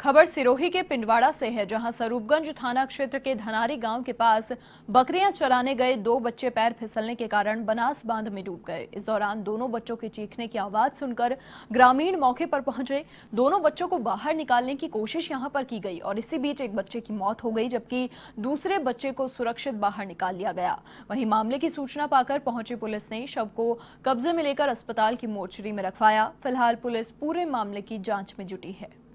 खबर सिरोही के पिंडवाड़ा से है जहां सरूपगंज थाना क्षेत्र के धनारी गांव के पास बकरियां चराने गए दो बच्चे पैर फिसलने के कारण बनास बांध में डूब गए इस दौरान दोनों बच्चों के चीखने की आवाज सुनकर ग्रामीण मौके पर पहुंचे दोनों बच्चों को बाहर निकालने की कोशिश यहां पर की गई और इसी बीच एक बच्चे की मौत हो गई जबकि दूसरे बच्चे को सुरक्षित बाहर निकाल लिया गया वही मामले की सूचना पाकर पहुंची पुलिस ने शव को कब्जे में लेकर अस्पताल की मोर्चरी में रखवाया फिलहाल पुलिस पूरे मामले की जांच में जुटी है